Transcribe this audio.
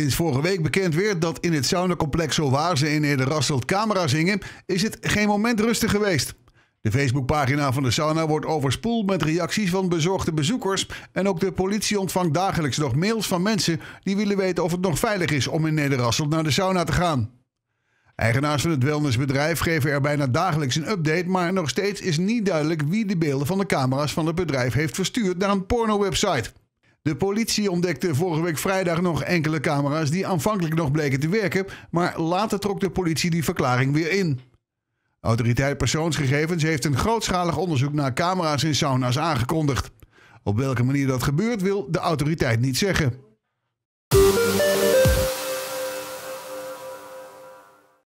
Sinds vorige week bekend werd dat in het saunacomplex waar ze in eerder Rasselt camera's hingen, is het geen moment rustig geweest. De Facebookpagina van de sauna wordt overspoeld met reacties van bezorgde bezoekers. En ook de politie ontvangt dagelijks nog mails van mensen die willen weten of het nog veilig is om in Nederasselt naar de sauna te gaan. Eigenaars van het wellnessbedrijf geven er bijna dagelijks een update, maar nog steeds is niet duidelijk wie de beelden van de camera's van het bedrijf heeft verstuurd naar een porno-website. De politie ontdekte vorige week vrijdag nog enkele camera's die aanvankelijk nog bleken te werken, maar later trok de politie die verklaring weer in. Autoriteit Persoonsgegevens heeft een grootschalig onderzoek naar camera's in sauna's aangekondigd. Op welke manier dat gebeurt wil de autoriteit niet zeggen.